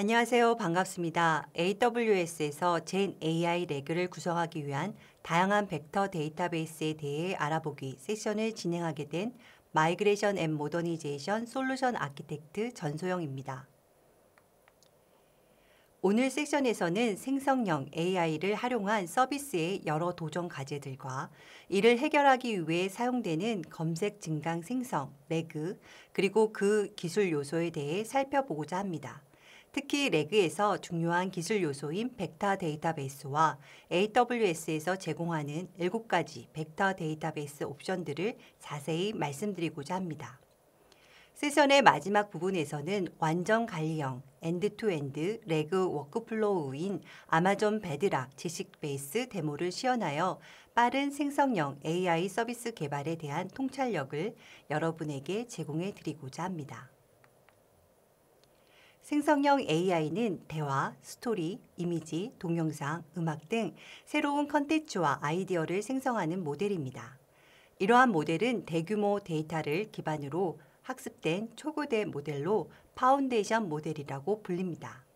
안녕하세요. 반갑습니다. AWS에서 젠 AI 레그를 구성하기 위한 다양한 벡터 데이터베이스에 대해 알아보기 세션을 진행하게 된 마이그레이션 앤 모더니제이션 솔루션 아키텍트 전소영입니다. 오늘 섹션에서는 생성형 AI를 활용한 서비스의 여러 도전 과제들과 이를 해결하기 위해 사용되는 검색 증강 생성, 레그, 그리고 그 기술 요소에 대해 살펴보고자 합니다. 특히 레그에서 중요한 기술 요소인 벡터 데이터베이스와 AWS에서 제공하는 7가지 벡터 데이터베이스 옵션들을 자세히 말씀드리고자 합니다. 세션의 마지막 부분에서는 완전 관리형 엔드투엔드 레그 워크플로우인 아마존 베드락 지식 베이스 데모를 시연하여 빠른 생성형 AI 서비스 개발에 대한 통찰력을 여러분에게 제공해 드리고자 합니다. 생성형 AI는 대화, 스토리, 이미지, 동영상, 음악 등 새로운 컨텐츠와 아이디어를 생성하는 모델입니다. 이러한 모델은 대규모 데이터를 기반으로 학습된 초고대 모델로 파운데이션 모델이라고 불립니다.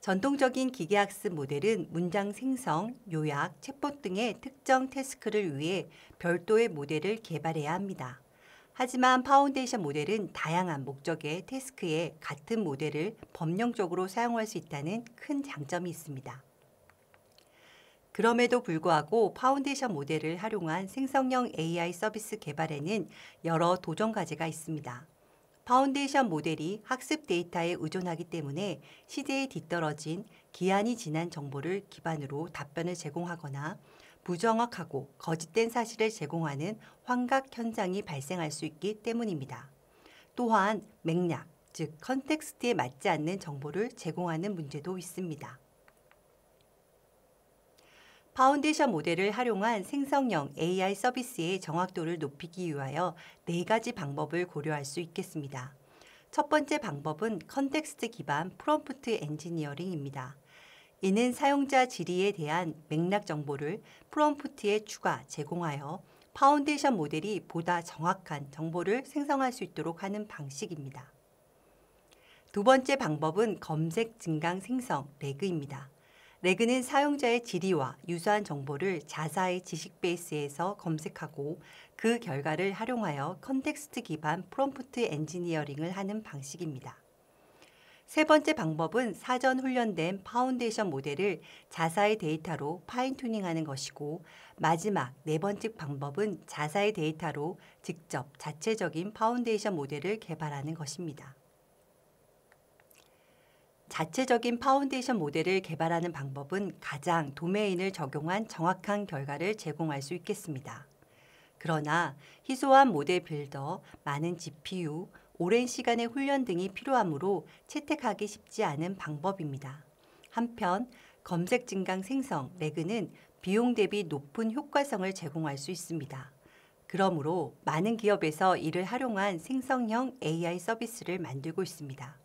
전통적인 기계학습 모델은 문장 생성, 요약, 챗봇 등의 특정 태스크를 위해 별도의 모델을 개발해야 합니다. 하지만 파운데이션 모델은 다양한 목적의 태스크에 같은 모델을 법령적으로 사용할 수 있다는 큰 장점이 있습니다. 그럼에도 불구하고 파운데이션 모델을 활용한 생성형 AI 서비스 개발에는 여러 도전 과제가 있습니다. 파운데이션 모델이 학습 데이터에 의존하기 때문에 시대에 뒤떨어진 기한이 지난 정보를 기반으로 답변을 제공하거나 부정확하고 거짓된 사실을 제공하는 환각 현상이 발생할 수 있기 때문입니다. 또한 맥락, 즉 컨텍스트에 맞지 않는 정보를 제공하는 문제도 있습니다. 파운데이션 모델을 활용한 생성형 AI 서비스의 정확도를 높이기 위하여 네 가지 방법을 고려할 수 있겠습니다. 첫 번째 방법은 컨텍스트 기반 프롬프트 엔지니어링입니다. 이는 사용자 질의에 대한 맥락 정보를 프롬프트에 추가 제공하여 파운데이션 모델이 보다 정확한 정보를 생성할 수 있도록 하는 방식입니다. 두 번째 방법은 검색 증강 생성 레그입니다. 레그는 사용자의 질의와 유사한 정보를 자사의 지식 베이스에서 검색하고 그 결과를 활용하여 컨텍스트 기반 프롬프트 엔지니어링을 하는 방식입니다. 세 번째 방법은 사전 훈련된 파운데이션 모델을 자사의 데이터로 파인 튜닝하는 것이고 마지막 네 번째 방법은 자사의 데이터로 직접 자체적인 파운데이션 모델을 개발하는 것입니다. 자체적인 파운데이션 모델을 개발하는 방법은 가장 도메인을 적용한 정확한 결과를 제공할 수 있겠습니다. 그러나 희소한 모델 빌더, 많은 GPU, 오랜 시간의 훈련 등이 필요하므로 채택하기 쉽지 않은 방법입니다. 한편 검색 증강 생성 레그는 비용 대비 높은 효과성을 제공할 수 있습니다. 그러므로 많은 기업에서 이를 활용한 생성형 AI 서비스를 만들고 있습니다.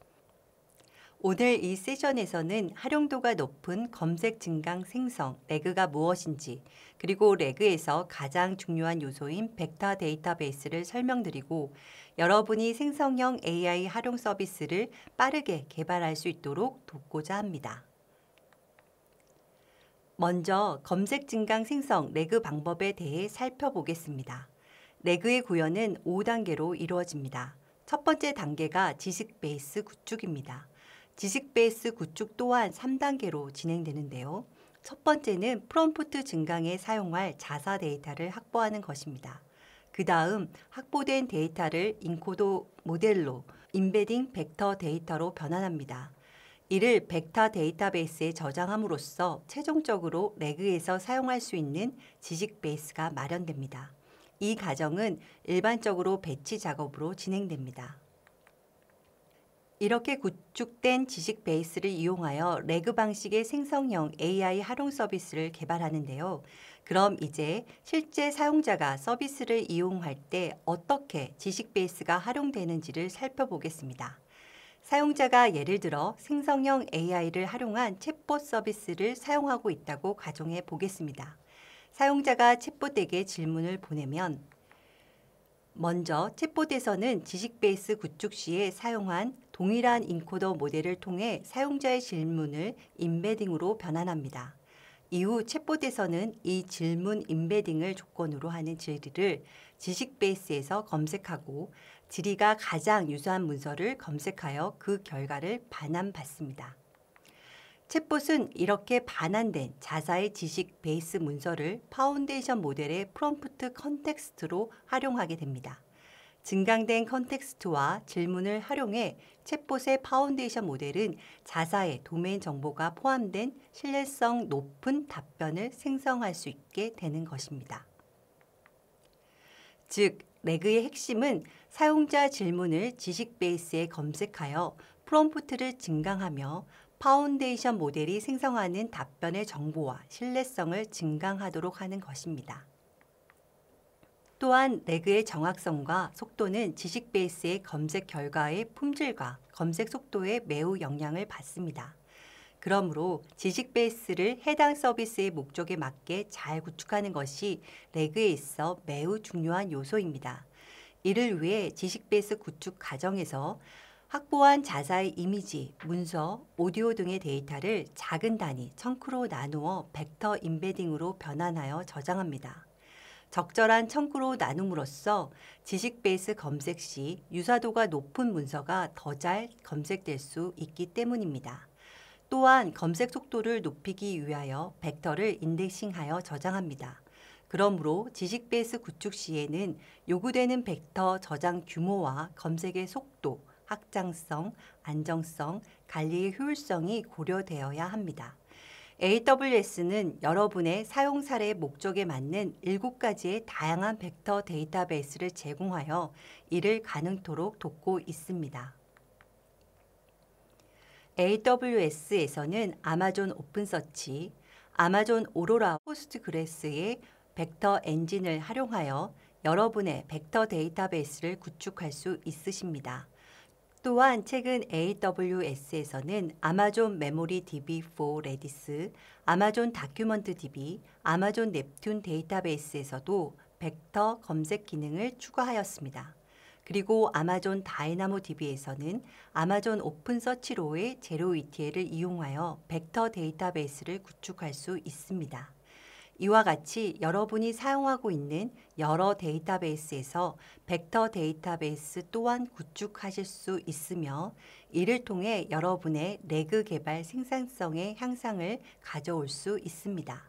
오늘 이 세션에서는 활용도가 높은 검색 증강 생성, 레그가 무엇인지, 그리고 레그에서 가장 중요한 요소인 벡터 데이터베이스를 설명드리고 여러분이 생성형 AI 활용 서비스를 빠르게 개발할 수 있도록 돕고자 합니다. 먼저 검색 증강 생성 레그 방법에 대해 살펴보겠습니다. 레그의 구현은 5단계로 이루어집니다. 첫 번째 단계가 지식 베이스 구축입니다. 지식 베이스 구축 또한 3단계로 진행되는데요. 첫 번째는 프롬프트 증강에 사용할 자사 데이터를 확보하는 것입니다. 그 다음 확보된 데이터를 인코더 모델로 인베딩 벡터 데이터로 변환합니다. 이를 벡터 데이터베이스에 저장함으로써 최종적으로 레그에서 사용할 수 있는 지식 베이스가 마련됩니다. 이 과정은 일반적으로 배치 작업으로 진행됩니다. 이렇게 구축된 지식 베이스를 이용하여 레그 방식의 생성형 AI 활용 서비스를 개발하는데요. 그럼 이제 실제 사용자가 서비스를 이용할 때 어떻게 지식 베이스가 활용되는지를 살펴보겠습니다. 사용자가 예를 들어 생성형 AI를 활용한 챗봇 서비스를 사용하고 있다고 가정해 보겠습니다. 사용자가 챗봇에게 질문을 보내면 먼저 챗봇에서는 지식 베이스 구축 시에 사용한 동일한 인코더 모델을 통해 사용자의 질문을 인베딩으로 변환합니다. 이후 챗봇에서는 이 질문 인베딩을 조건으로 하는 질의를 지식 베이스에서 검색하고 질의가 가장 유사한 문서를 검색하여 그 결과를 반환받습니다. 챗봇은 이렇게 반환된 자사의 지식 베이스 문서를 파운데이션 모델의 프롬프트 컨텍스트로 활용하게 됩니다. 증강된 컨텍스트와 질문을 활용해 챗봇의 파운데이션 모델은 자사의 도메인 정보가 포함된 신뢰성 높은 답변을 생성할 수 있게 되는 것입니다. 즉, 레그의 핵심은 사용자 질문을 지식 베이스에 검색하여 프롬프트를 증강하며 파운데이션 모델이 생성하는 답변의 정보와 신뢰성을 증강하도록 하는 것입니다. 또한 레그의 정확성과 속도는 지식 베이스의 검색 결과의 품질과 검색 속도에 매우 영향을 받습니다. 그러므로 지식 베이스를 해당 서비스의 목적에 맞게 잘 구축하는 것이 레그에 있어 매우 중요한 요소입니다. 이를 위해 지식 베이스 구축 과정에서 확보한 자사의 이미지, 문서, 오디오 등의 데이터를 작은 단위, 청크로 나누어 벡터 임베딩으로 변환하여 저장합니다. 적절한 청구로 나눔으로써 지식 베이스 검색 시 유사도가 높은 문서가 더 잘 검색될 수 있기 때문입니다. 또한 검색 속도를 높이기 위하여 벡터를 인덱싱하여 저장합니다. 그러므로 지식 베이스 구축 시에는 요구되는 벡터 저장 규모와 검색의 속도, 확장성, 안정성, 관리의 효율성이 고려되어야 합니다. AWS는 여러분의 사용 사례 목적에 맞는 7가지의 다양한 벡터 데이터베이스를 제공하여 이를 가능토록 돕고 있습니다. AWS에서는 아마존 오픈서치, 아마존 오로라 포스트그레스의 벡터 엔진을 활용하여 여러분의 벡터 데이터베이스를 구축할 수 있으십니다. 또한 최근 AWS에서는 아마존 메모리 DB4 레디스, 아마존 다큐먼트 DB, 아마존 넵튠 데이터베이스에서도 벡터 검색 기능을 추가하였습니다. 그리고 아마존 다이나모 DB에서는 아마존 오픈서치로의 제로 ETL을 이용하여 벡터 데이터베이스를 구축할 수 있습니다. 이와 같이 여러분이 사용하고 있는 여러 데이터베이스에서 벡터 데이터베이스 또한 구축하실 수 있으며 이를 통해 여러분의 레그 개발 생산성의 향상을 가져올 수 있습니다.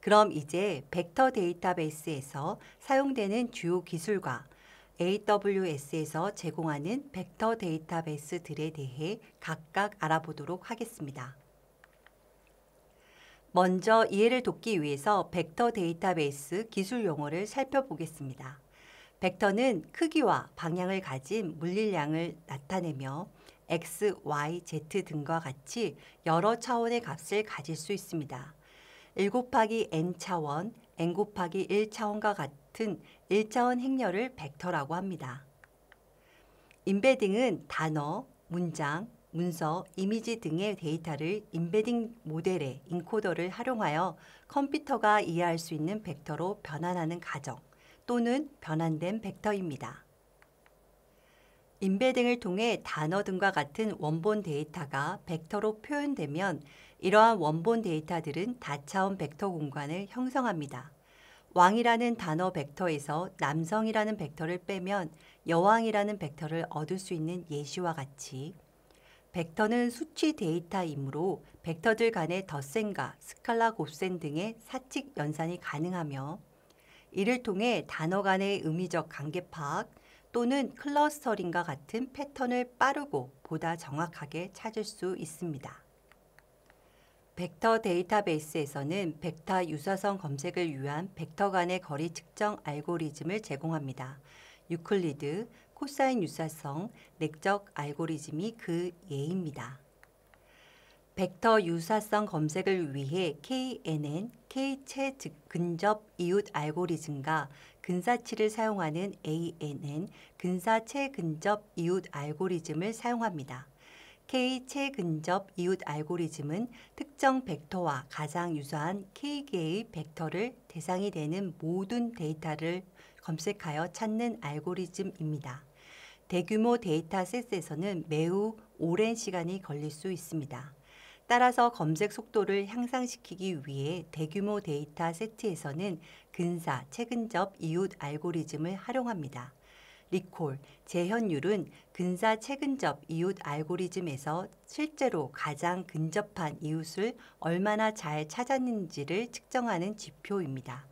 그럼 이제 벡터 데이터베이스에서 사용되는 주요 기술과 AWS에서 제공하는 벡터 데이터베이스들에 대해 각각 알아보도록 하겠습니다. 먼저 이해를 돕기 위해서 벡터 데이터베이스 기술 용어를 살펴보겠습니다. 벡터는 크기와 방향을 가진 물리량을 나타내며 x, y, z 등과 같이 여러 차원의 값을 가질 수 있습니다. 1 곱하기 n 차원, n 곱하기 1차원과 같은 1차원 행렬을 벡터라고 합니다. 인베딩은 단어, 문장, 문서, 이미지 등의 데이터를 인베딩 모델의 인코더를 활용하여 컴퓨터가 이해할 수 있는 벡터로 변환하는 가정 또는 변환된 벡터입니다. 인베딩을 통해 단어 등과 같은 원본 데이터가 벡터로 표현되면 이러한 원본 데이터들은 다차원 벡터 공간을 형성합니다. 왕이라는 단어 벡터에서 남성이라는 벡터를 빼면 여왕이라는 벡터를 얻을 수 있는 예시와 같이 벡터는 수치 데이터이므로 벡터들 간의 덧셈과 스칼라 곱셈 등의 사칙 연산이 가능하며 이를 통해 단어 간의 의미적 관계 파악 또는 클러스터링과 같은 패턴을 빠르고 보다 정확하게 찾을 수 있습니다. 벡터 데이터베이스에서는 벡터 유사성 검색을 위한 벡터 간의 거리 측정 알고리즘을 제공합니다. 유클리드, 코사인 유사성, 내적 알고리즘이 그 예입니다. 벡터 유사성 검색을 위해 KNN, K체 근접 이웃 알고리즘과 근사치를 사용하는 ANN, 근사체 근접 이웃 알고리즘을 사용합니다. K체 근접 이웃 알고리즘은 특정 벡터와 가장 유사한 K개의 벡터를 대상이 되는 모든 데이터를 검색하여 찾는 알고리즘입니다. 대규모 데이터셋에서는 매우 오랜 시간이 걸릴 수 있습니다. 따라서 검색 속도를 향상시키기 위해 대규모 데이터 세트에서는 근사, 최근접, 이웃 알고리즘을 활용합니다. 리콜, 재현율은 근사 최근접 이웃 알고리즘에서 실제로 가장 근접한 이웃을 얼마나 잘 찾았는지를 측정하는 지표입니다.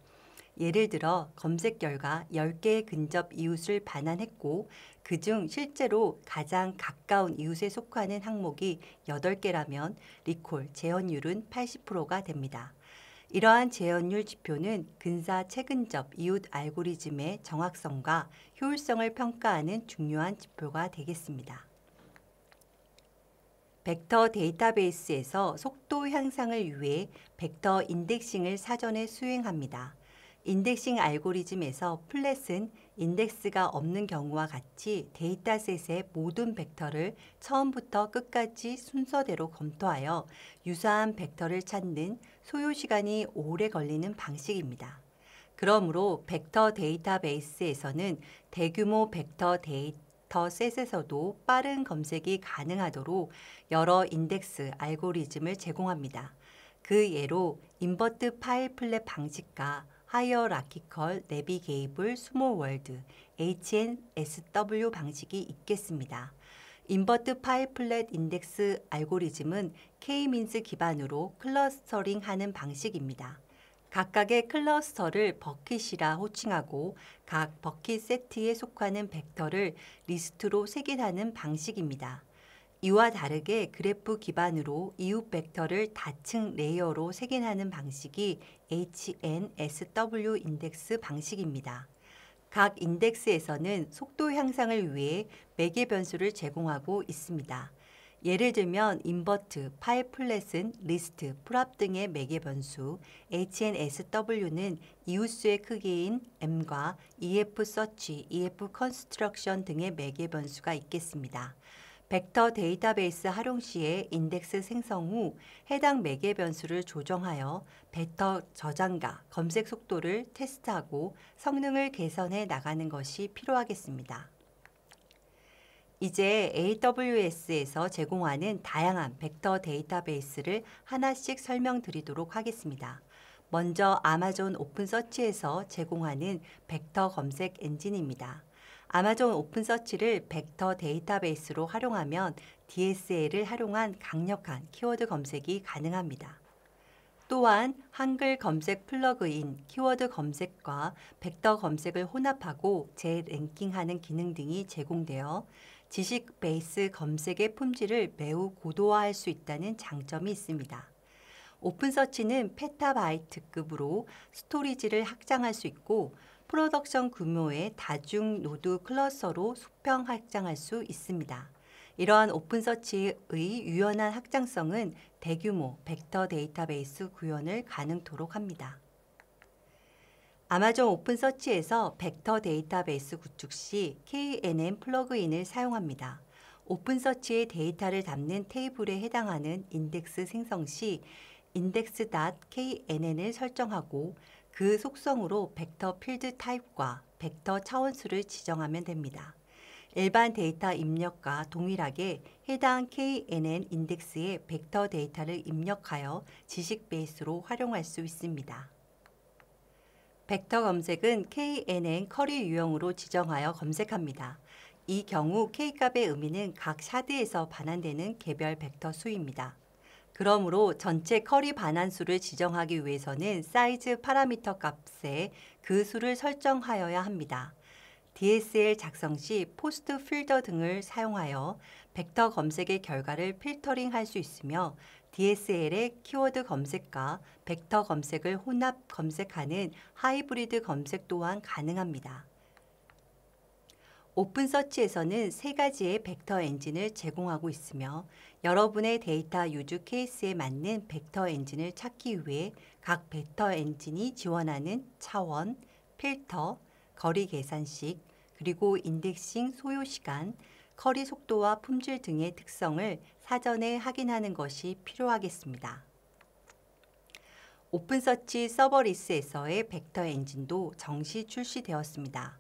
예를 들어 검색 결과 10개의 근접 이웃을 반환했고 그중 실제로 가장 가까운 이웃에 속하는 항목이 8개라면 리콜, 재현율은 80%가 됩니다. 이러한 재현율 지표는 근사 최근접 이웃 알고리즘의 정확성과 효율성을 평가하는 중요한 지표가 되겠습니다. 벡터 데이터베이스에서 속도 향상을 위해 벡터 인덱싱을 사전에 수행합니다. 인덱싱 알고리즘에서 플랫은 인덱스가 없는 경우와 같이 데이터셋의 모든 벡터를 처음부터 끝까지 순서대로 검토하여 유사한 벡터를 찾는 소요 시간이 오래 걸리는 방식입니다. 그러므로 벡터 데이터베이스에서는 대규모 벡터 데이터셋에서도 빠른 검색이 가능하도록 여러 인덱스 알고리즘을 제공합니다. 그 예로 인버트 파일 플랫 방식과 하이어라키컬 내비게이블 스몰 월드 HNSW 방식이 있겠습니다. 인버트 파이 플랫 인덱스 알고리즘은 K-민스 기반으로 클러스터링하는 방식입니다. 각각의 클러스터를 버킷이라 호칭하고 각 버킷 세트에 속하는 벡터를 리스트로 새길하는 방식입니다. 이와 다르게 그래프 기반으로 이웃 벡터를 다층 레이어로 세인하는 방식이 HNSW 인덱스 방식입니다. 각 인덱스에서는 속도 향상을 위해 매개 변수를 제공하고 있습니다. 예를 들면 인버트, 파일 플랫은 리스트, 풀업 등의 매개 변수, HNSW는 이웃수의 크기인 M과 EF 서치, EF 컨스트럭션 등의 매개 변수가 있겠습니다. 벡터 데이터베이스 활용 시의 인덱스 생성 후 해당 매개 변수를 조정하여 벡터 저장과 검색 속도를 테스트하고 성능을 개선해 나가는 것이 필요하겠습니다. 이제 AWS에서 제공하는 다양한 벡터 데이터베이스를 하나씩 설명드리도록 하겠습니다. 먼저 아마존 오픈서치에서 제공하는 벡터 검색 엔진입니다. 아마존 오픈 서치를 벡터 데이터베이스로 활용하면 DSL을 활용한 강력한 키워드 검색이 가능합니다. 또한 한글 검색 플러그인 키워드 검색과 벡터 검색을 혼합하고 재랭킹하는 기능 등이 제공되어 지식 베이스 검색의 품질을 매우 고도화할 수 있다는 장점이 있습니다. 오픈서치는 페타바이트급으로 스토리지를 확장할 수 있고 프로덕션 규모의 다중 노드 클러스터로 수평 확장할 수 있습니다. 이러한 오픈서치의 유연한 확장성은 대규모 벡터 데이터베이스 구현을 가능토록 합니다. 아마존 오픈서치에서 벡터 데이터베이스 구축 시 KNN 플러그인을 사용합니다. 오픈서치의 데이터를 담는 테이블에 해당하는 인덱스 생성 시 index.knn을 설정하고 그 속성으로 벡터 필드 타입과 벡터 차원수를 지정하면 됩니다. 일반 데이터 입력과 동일하게 해당 KNN 인덱스의 벡터 데이터를 입력하여 지식 베이스로 활용할 수 있습니다. 벡터 검색은 KNN 커리 유형으로 지정하여 검색합니다. 이 경우 K값의 의미는 각 샤드에서 반환되는 개별 벡터 수입니다. 그러므로 전체 커리 반환수를 지정하기 위해서는 사이즈 파라미터 값에 그 수를 설정하여야 합니다. DSL 작성 시 포스트 필더 등을 사용하여 벡터 검색의 결과를 필터링 할 수 있으며 DSL의 키워드 검색과 벡터 검색을 혼합 검색하는 하이브리드 검색 또한 가능합니다. 오픈서치에서는 세 가지의 벡터 엔진을 제공하고 있으며 여러분의 데이터 유즈 케이스에 맞는 벡터 엔진을 찾기 위해 각 벡터 엔진이 지원하는 차원, 필터, 거리 계산식, 그리고 인덱싱 소요 시간, 커리 속도와 품질 등의 특성을 사전에 확인하는 것이 필요하겠습니다. 오픈서치 서버리스에서의 벡터 엔진도 정시 출시되었습니다.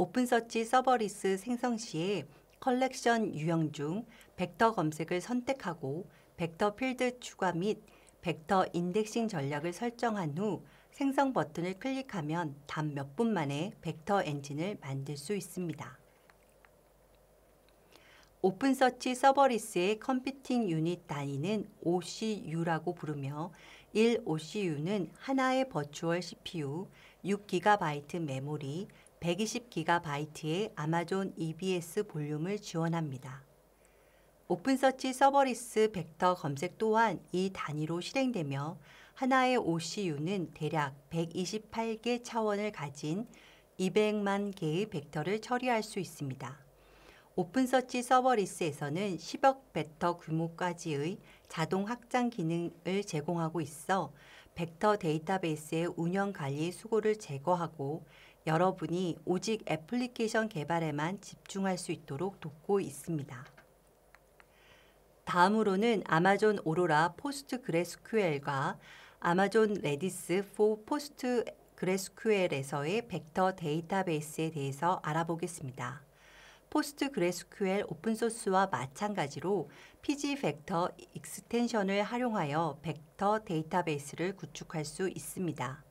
오픈서치 서버리스 생성 시에 컬렉션 유형 중 벡터 검색을 선택하고 벡터 필드 추가 및 벡터 인덱싱 전략을 설정한 후 생성 버튼을 클릭하면 단 몇 분 만에 벡터 엔진을 만들 수 있습니다. 오픈서치 서버리스의 컴퓨팅 유닛 단위는 OCU라고 부르며 1 OCU는 하나의 버추얼 CPU, 6GB 메모리, 120GB의 아마존 EBS 볼륨을 지원합니다. 오픈서치 서버리스 벡터 검색 또한 이 단위로 실행되며 하나의 OCU는 대략 128개 차원을 가진 200만 개의 벡터를 처리할 수 있습니다. 오픈서치 서버리스에서는 10억 벡터 규모까지의 자동 확장 기능을 제공하고 있어 벡터 데이터베이스의 운영 관리 수고를 제거하고 여러분이 오직 애플리케이션 개발에만 집중할 수 있도록 돕고 있습니다. 다음으로는 아마존 오로라 포스트 그레스QL과 아마존 레디스 4 포스트 그레스QL에서의 벡터 데이터베이스에 대해서 알아보겠습니다. 포스트 그레스QL 오픈소스와 마찬가지로 PG 벡터 익스텐션을 활용하여 벡터 데이터베이스를 구축할 수 있습니다.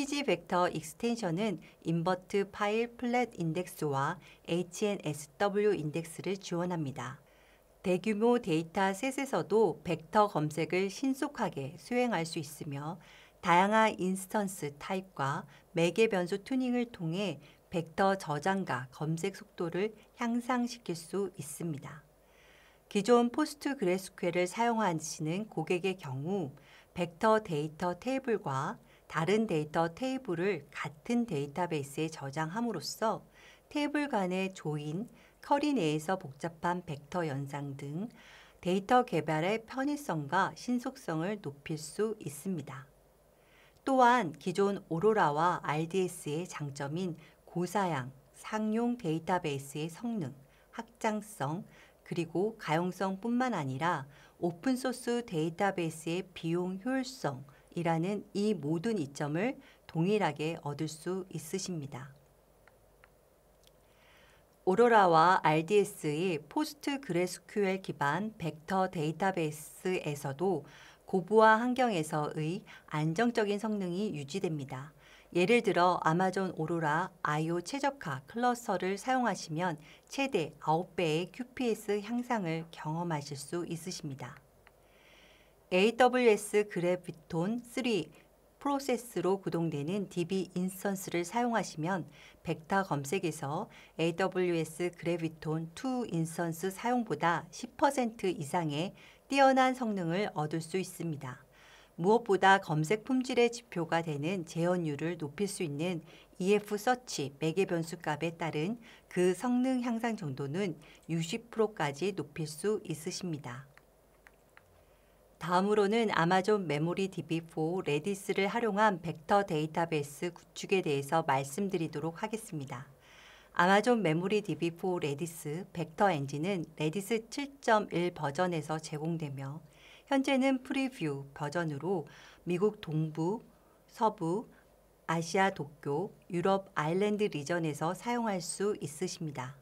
PG 벡터 익스텐션은 인버트 파일 플랫 인덱스와 HNSW 인덱스를 지원합니다. 대규모 데이터셋에서도 벡터 검색을 신속하게 수행할 수 있으며 다양한 인스턴스 타입과 매개 변수 튜닝을 통해 벡터 저장과 검색 속도를 향상시킬 수 있습니다. 기존 포스트 그레스퀘를 사용하시는 고객의 경우 벡터 데이터 테이블과 다른 데이터 테이블을 같은 데이터베이스에 저장함으로써 테이블 간의 조인, 커리 내에서 복잡한 벡터 연상 등 데이터 개발의 편의성과 신속성을 높일 수 있습니다. 또한 기존 오로라와 RDS의 장점인 고사양, 상용 데이터베이스의 성능, 확장성, 그리고 가용성뿐만 아니라 오픈소스 데이터베이스의 비용 효율성, 이라는 이 모든 이점을 동일하게 얻을 수 있으십니다. 오로라와 RDS의 포스트 그레스큐엘 기반 벡터 데이터베이스에서도 고부와 환경에서의 안정적인 성능이 유지됩니다. 예를 들어 아마존 오로라 IO 최적화 클러스터를 사용하시면 최대 9배의 QPS 향상을 경험하실 수 있으십니다. AWS 그래비톤 3 프로세스로 구동되는 DB 인스턴스를 사용하시면 벡터 검색에서 AWS 그래비톤 2 인스턴스 사용보다 10% 이상의 뛰어난 성능을 얻을 수 있습니다. 무엇보다 검색 품질의 지표가 되는 재현율을 높일 수 있는 EF 서치 매개 변수 값에 따른 그 성능 향상 정도는 60%까지 높일 수 있으십니다. 다음으로는 아마존 메모리 DB4 레디스를 활용한 벡터 데이터베이스 구축에 대해서 말씀드리도록 하겠습니다. 아마존 메모리 DB4 레디스 벡터 엔진은 레디스 7.1 버전에서 제공되며 현재는 프리뷰 버전으로 미국 동부, 서부, 아시아 도쿄, 유럽 아일랜드 리전에서 사용할 수 있으십니다.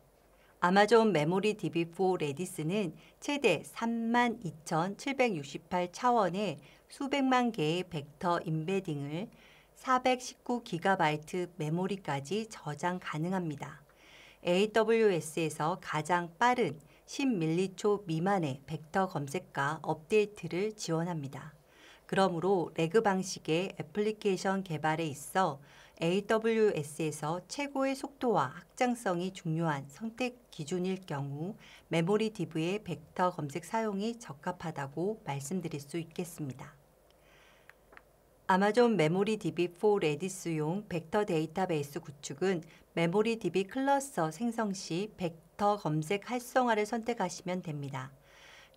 아마존 메모리 DB4 레디스는 최대 32,768 차원의 수백만 개의 벡터 인베딩을 419GB 메모리까지 저장 가능합니다. AWS에서 가장 빠른 1 0 m 리초 미만의 벡터 검색과 업데이트를 지원합니다. 그러므로 레그 방식의 애플리케이션 개발에 있어 AWS에서 최고의 속도와 확장성이 중요한 선택 기준일 경우 메모리 d b 의 벡터 검색 사용이 적합하다고 말씀드릴 수 있겠습니다. 아마존 메모리 DB4 레디스용 벡터 데이터베이스 구축은 메모리 DB 클러스터 생성 시 벡터 검색 활성화를 선택하시면 됩니다.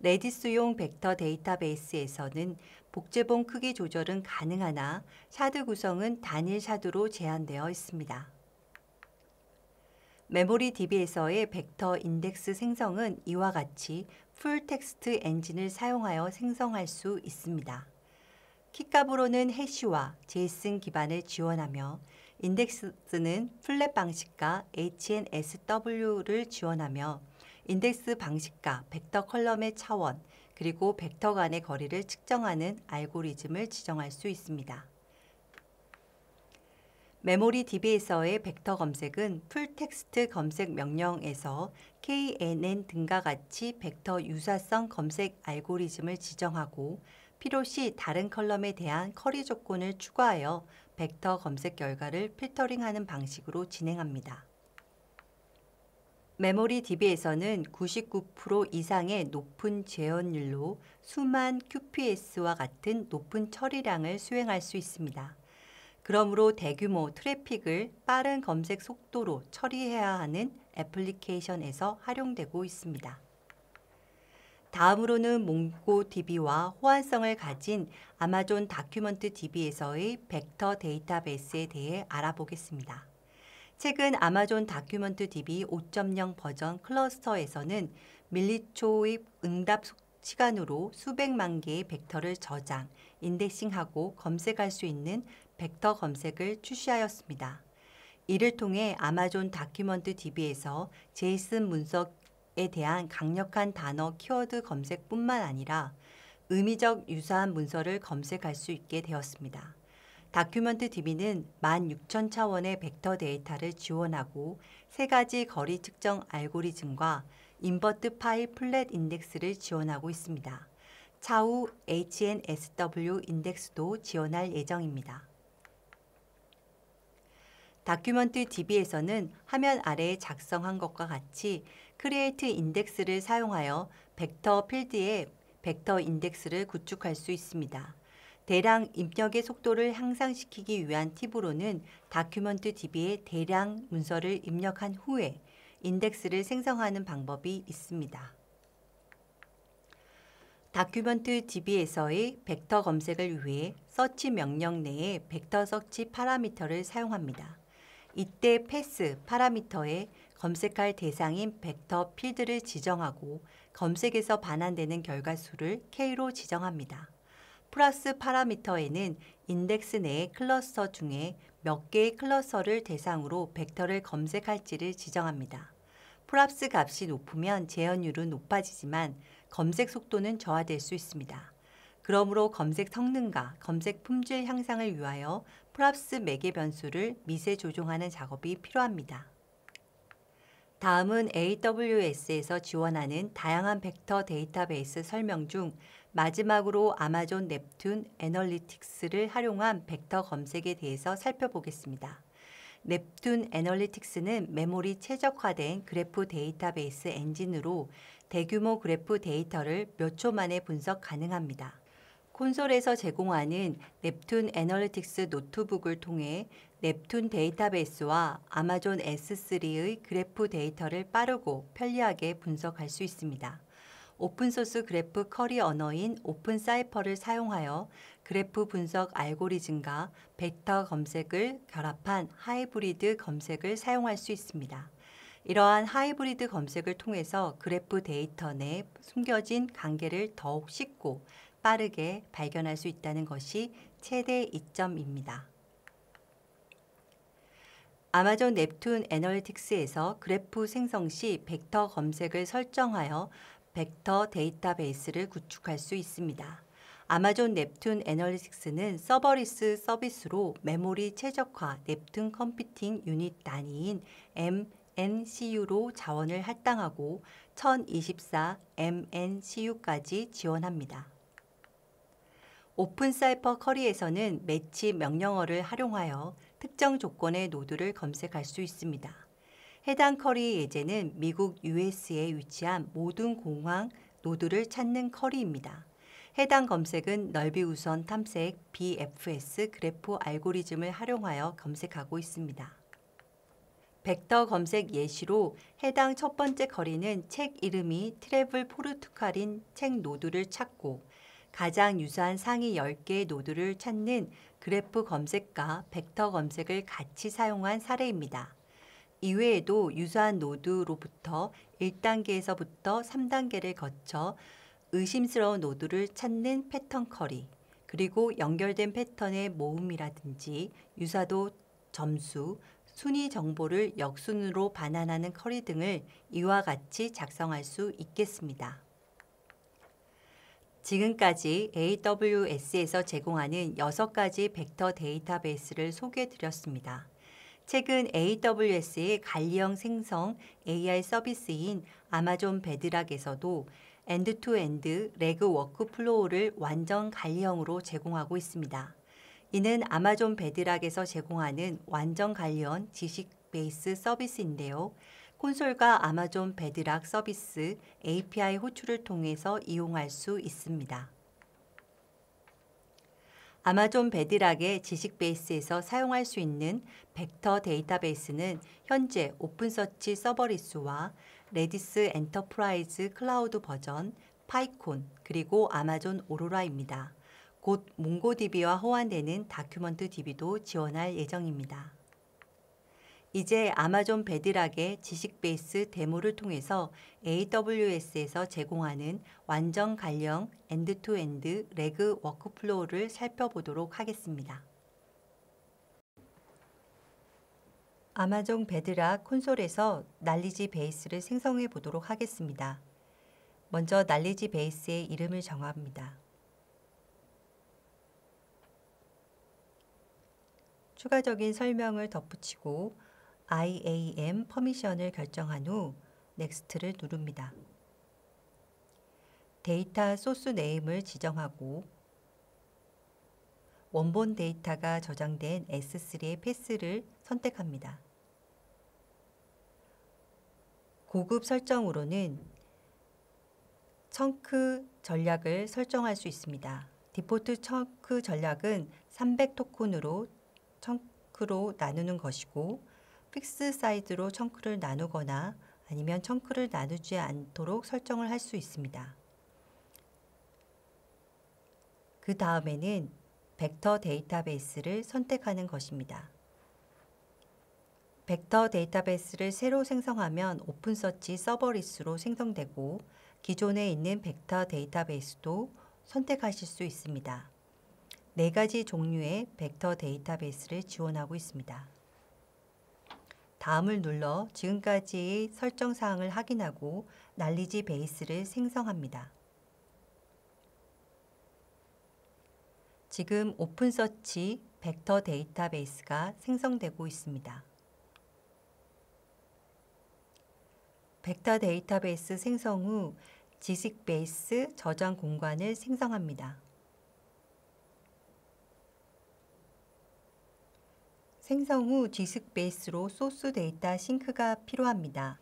레디스용 벡터 데이터베이스에서는 복제봉 크기 조절은 가능하나 샤드 구성은 단일 샤드로 제한되어 있습니다. 메모리 DB에서의 벡터 인덱스 생성은 이와 같이 풀 텍스트 엔진을 사용하여 생성할 수 있습니다. 키값으로는 해시와 제이슨 기반을 지원하며 인덱스는 플랫 방식과 HNSW를 지원하며 인덱스 방식과 벡터 컬럼의 차원, 그리고 벡터 간의 거리를 측정하는 알고리즘을 지정할 수 있습니다. 메모리 DB에서의 벡터 검색은 풀텍스트 검색 명령에서 KNN 등과 같이 벡터 유사성 검색 알고리즘을 지정하고 필요시 다른 컬럼에 대한 커리 조건을 추가하여 벡터 검색 결과를 필터링하는 방식으로 진행합니다. 메모리 DB에서는 99% 이상의 높은 재현율로 수만 QPS와 같은 높은 처리량을 수행할 수 있습니다. 그러므로 대규모 트래픽을 빠른 검색 속도로 처리해야 하는 애플리케이션에서 활용되고 있습니다. 다음으로는 몽고DB와 호환성을 가진 아마존 다큐먼트 DB에서의 벡터 데이터베이스에 대해 알아보겠습니다. 최근 아마존 다큐먼트 DB 5.0 버전 클러스터에서는 밀리초의 응답 시간으로 수백만 개의 벡터를 저장, 인덱싱하고 검색할 수 있는 벡터 검색을 출시하였습니다. 이를 통해 아마존 다큐먼트 DB에서 제이슨 문서에 대한 강력한 단어 키워드 검색뿐만 아니라 의미적 유사한 문서를 검색할 수 있게 되었습니다. 다큐먼트 DB는 16,000 차원의 벡터 데이터를 지원하고 세 가지 거리 측정 알고리즘과 인버트 파이 플랫 인덱스를 지원하고 있습니다. 차후 HNSW 인덱스도 지원할 예정입니다. 다큐먼트 DB에서는 화면 아래에 작성한 것과 같이 크리에이트 인덱스를 사용하여 벡터 필드에 벡터 인덱스를 구축할 수 있습니다. 대량 입력의 속도를 향상시키기 위한 팁으로는 다큐먼트 DB에 대량 문서를 입력한 후에 인덱스를 생성하는 방법이 있습니다. 다큐먼트 DB에서의 벡터 검색을 위해 서치 명령 내에 벡터 서치 파라미터를 사용합니다. 이때 패스 파라미터에 검색할 대상인 벡터 필드를 지정하고 검색에서 반환되는 결과수를 K로 지정합니다. 플러스 파라미터에는 인덱스 내의 클러스터 중에 몇 개의 클러스터를 대상으로 벡터를 검색할지를 지정합니다. 플랍스 값이 높으면 재현율은 높아지지만 검색 속도는 저하될 수 있습니다. 그러므로 검색 성능과 검색 품질 향상을 위하여 플랍스 매개 변수를 미세 조종하는 작업이 필요합니다. 다음은 AWS에서 지원하는 다양한 벡터 데이터베이스 설명 중 마지막으로 아마존 넵튠 애널리틱스를 활용한 벡터 검색에 대해서 살펴보겠습니다. 넵튠 애널리틱스는 메모리 최적화된 그래프 데이터베이스 엔진으로 대규모 그래프 데이터를 몇 초 만에 분석 가능합니다. 콘솔에서 제공하는 넵튠 애널리틱스 노트북을 통해 넵튠 데이터베이스와 아마존 S3의 그래프 데이터를 빠르고 편리하게 분석할 수 있습니다. 오픈소스 그래프 커리 언어인 오픈 사이퍼를 사용하여 그래프 분석 알고리즘과 벡터 검색을 결합한 하이브리드 검색을 사용할 수 있습니다. 이러한 하이브리드 검색을 통해서 그래프 데이터 내 숨겨진 관계를 더욱 쉽고 빠르게 발견할 수 있다는 것이 최대 이점입니다. 아마존 넵툰 애널리틱스에서 그래프 생성 시 벡터 검색을 설정하여 벡터 데이터베이스를 구축할 수 있습니다. 아마존 넵튠 애널리틱스는 서버리스 서비스로 메모리 최적화 넵튠 컴퓨팅 유닛 단위인 MNCU로 자원을 할당하고 1024 MNCU까지 지원합니다. 오픈 사이퍼 커리에서는 매치 명령어를 활용하여 특정 조건의 노드를 검색할 수 있습니다. 해당 커리 예제는 미국 US에 위치한 모든 공항 노드를 찾는 커리입니다. 해당 검색은 넓이 우선 탐색 BFS 그래프 알고리즘을 활용하여 검색하고 있습니다. 벡터 검색 예시로 해당 첫 번째 거리는 책 이름이 트래블 포르투칼인 책 노드를 찾고 가장 유사한 상위 10개의 노드를 찾는 그래프 검색과 벡터 검색을 같이 사용한 사례입니다. 이외에도 유사한 노드로부터 1단계에서부터 3단계를 거쳐 의심스러운 노드를 찾는 패턴 커리, 그리고 연결된 패턴의 모음이라든지 유사도 점수, 순위 정보를 역순으로 반환하는 커리 등을 이와 같이 작성할 수 있겠습니다. 지금까지 AWS에서 제공하는 6가지 벡터 데이터베이스를 소개해드렸습니다. 최근 AWS의 관리형 생성 AI 서비스인 아마존 베드락에서도 엔드투엔드 레그 워크플로우를 완전 관리형으로 제공하고 있습니다. 이는 아마존 베드락에서 제공하는 완전 관련 지식 베이스 서비스인데요. 콘솔과 아마존 베드락 서비스 API 호출을 통해서 이용할 수 있습니다. 아마존 베드락의 지식 베이스에서 사용할 수 있는 벡터 데이터베이스는 현재 오픈서치 서버리스와 레디스 엔터프라이즈 클라우드 버전, 파이콘, 그리고 아마존 오로라입니다. 곧 몽고DB와 호환되는 다큐먼트 DB도 지원할 예정입니다. 이제 아마존 베드락의 지식 베이스 데모를 통해서 AWS에서 제공하는 완전 관령 엔드투엔드 레그 워크플로우를 살펴보도록 하겠습니다. 아마존 베드락 콘솔에서 날리지 베이스를 생성해 보도록 하겠습니다. 먼저 날리지 베이스의 이름을 정합니다. 추가적인 설명을 덧붙이고 IAM 퍼미션을 결정한 후 넥스트를 누릅니다. 데이터 소스 네임을 지정하고 원본 데이터가 저장된 S3의 패스를 선택합니다. 고급 설정으로는 청크 전략을 설정할 수 있습니다. 디포트 청크 전략은 300 토큰으로 청크로 나누는 것이고 픽스 사이드로 청크를 나누거나 아니면 청크를 나누지 않도록 설정을 할 수 있습니다. 그 다음에는 벡터 데이터베이스를 선택하는 것입니다. 벡터 데이터베이스를 새로 생성하면 오픈서치 서버리스로 생성되고 기존에 있는 벡터 데이터베이스도 선택하실 수 있습니다. 네 가지 종류의 벡터 데이터베이스를 지원하고 있습니다. 다음을 눌러 지금까지의 설정사항을 확인하고 날리지 베이스를 생성합니다. 지금 오픈서치 벡터 데이터베이스가 생성되고 있습니다. 벡터 데이터베이스 생성 후 지식 베이스 저장 공간을 생성합니다. 생성 후 지식 베이스로 소스 데이터 싱크가 필요합니다.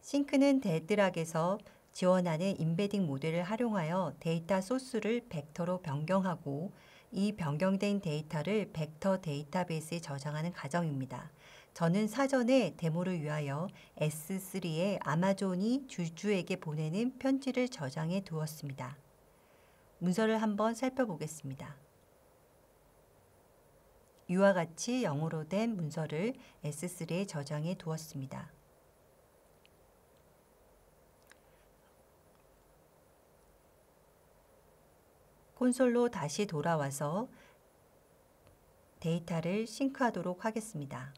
싱크는 데드락에서 지원하는 인베딩 모델을 활용하여 데이터 소스를 벡터로 변경하고 이 변경된 데이터를 벡터 데이터베이스에 저장하는 과정입니다. 저는 사전에 데모를 위하여 S3에 아마존이 주주에게 보내는 편지를 저장해 두었습니다. 문서를 한번 살펴보겠습니다. 이와 같이 영어로 된 문서를 S3에 저장해 두었습니다. 콘솔로 다시 돌아와서 데이터를 싱크하도록 하겠습니다.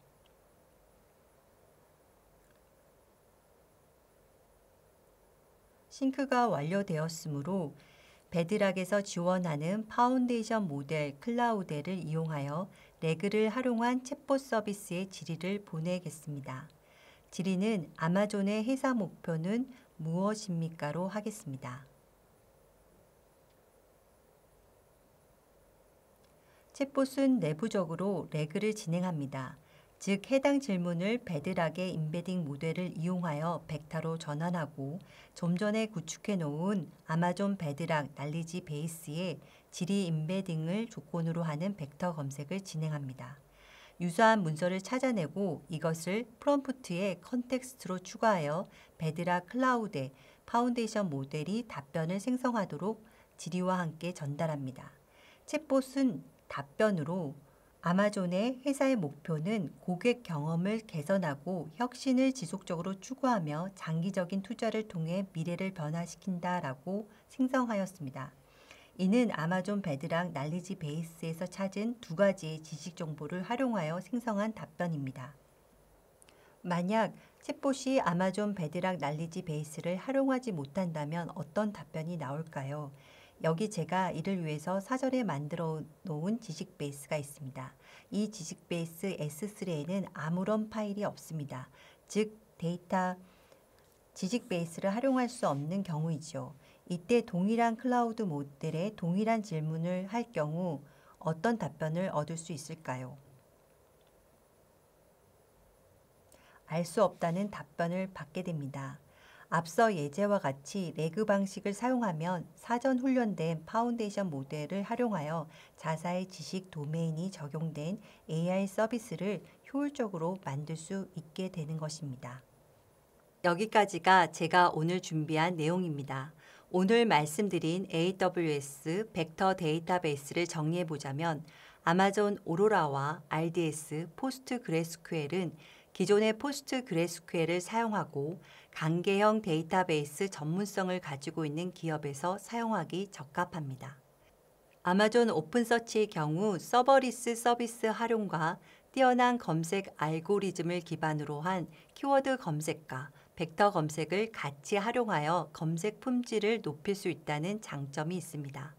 싱크가 완료되었으므로 배드락에서 지원하는 파운데이션 모델 클라우드를 이용하여 레그를 네 활용한 챗봇 서비스의 질의를 보내겠습니다. 질의는 아마존의 회사 목표는 무엇입니까로 하겠습니다. 챗봇은 내부적으로 레그를 네 진행합니다. 즉 해당 질문을 배드락의 인베딩 모델을 이용하여 벡터로 전환하고 좀 전에 구축해 놓은 아마존 배드락 난리지 베이스에 지리 인베딩을 조건으로 하는 벡터 검색을 진행합니다. 유사한 문서를 찾아내고 이것을 프롬프트에 컨텍스트로 추가하여 베드라 클라우드의 파운데이션 모델이 답변을 생성하도록 지리와 함께 전달합니다. 챗봇은 답변으로 아마존의 회사의 목표는 고객 경험을 개선하고 혁신을 지속적으로 추구하며 장기적인 투자를 통해 미래를 변화시킨다라고 생성하였습니다. 이는 아마존 베드랑 날리지 베이스에서 찾은 두 가지의 지식 정보를 활용하여 생성한 답변입니다. 만약 챗봇이 아마존 베드락 난리지 베이스를 활용하지 못한다면 어떤 답변이 나올까요? 여기 제가 이를 위해서 사전에 만들어 놓은 지식 베이스가 있습니다. 이 지식 베이스 S3에는 아무런 파일이 없습니다. 즉 데이터 지식 베이스를 활용할 수 없는 경우이죠. 이때 동일한 클라우드 모델에 동일한 질문을 할 경우 어떤 답변을 얻을 수 있을까요? 알 수 없다는 답변을 받게 됩니다. 앞서 예제와 같이 레그 방식을 사용하면 사전 훈련된 파운데이션 모델을 활용하여 자사의 지식 도메인이 적용된 AI 서비스를 효율적으로 만들 수 있게 되는 것입니다. 여기까지가 제가 오늘 준비한 내용입니다. 오늘 말씀드린 AWS 벡터 데이터베이스를 정리해보자면 아마존 오로라와 RDS 포스트 그레스QL은 기존의 포스트 그레스QL을 사용하고 강계형 데이터베이스 전문성을 가지고 있는 기업에서 사용하기 적합합니다. 아마존 오픈서치의 경우 서버리스 서비스 활용과 뛰어난 검색 알고리즘을 기반으로 한 키워드 검색과 벡터 검색을 같이 활용하여 검색 품질을 높일 수 있다는 장점이 있습니다.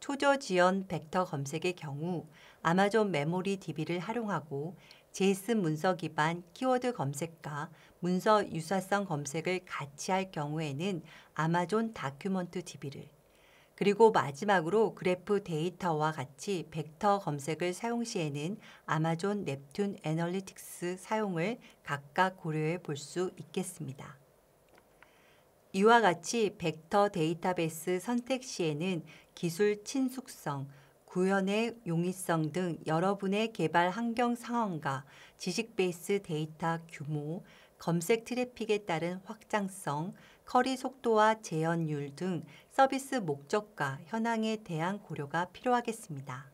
초저 지연 벡터 검색의 경우 아마존 메모리 DB를 활용하고 제이슨 문서 기반 키워드 검색과 문서 유사성 검색을 같이 할 경우에는 아마존 다큐먼트 DB를 그리고 마지막으로 그래프 데이터와 같이 벡터 검색을 사용 시에는 아마존 넵튠 애널리틱스 사용을 각각 고려해 볼 수 있겠습니다. 이와 같이 벡터 데이터베이스 선택 시에는 기술 친숙성, 구현의 용이성 등 여러분의 개발 환경 상황과 지식 베이스 데이터 규모, 검색 트래픽에 따른 확장성, 커리 속도와 재현율 등 서비스 목적과 현황에 대한 고려가 필요하겠습니다.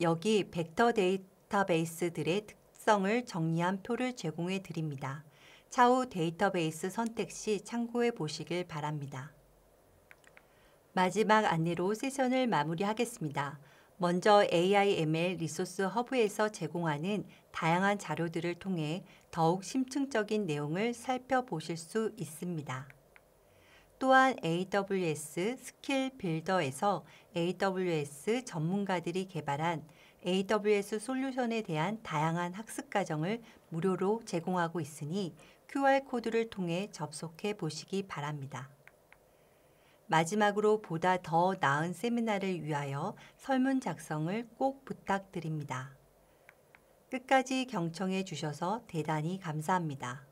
여기 벡터 데이터베이스들의 특성을 정리한 표를 제공해 드립니다. 차후 데이터베이스 선택 시 참고해 보시길 바랍니다. 마지막 안내로 세션을 마무리하겠습니다. 먼저 AIML 리소스 허브에서 제공하는 다양한 자료들을 통해 더욱 심층적인 내용을 살펴보실 수 있습니다. 또한 AWS 스킬 빌더에서 AWS 전문가들이 개발한 AWS 솔루션에 대한 다양한 학습 과정을 무료로 제공하고 있으니 QR코드를 통해 접속해 보시기 바랍니다. 마지막으로 보다 더 나은 세미나를 위하여 설문 작성을 꼭 부탁드립니다. 끝까지 경청해 주셔서 대단히 감사합니다.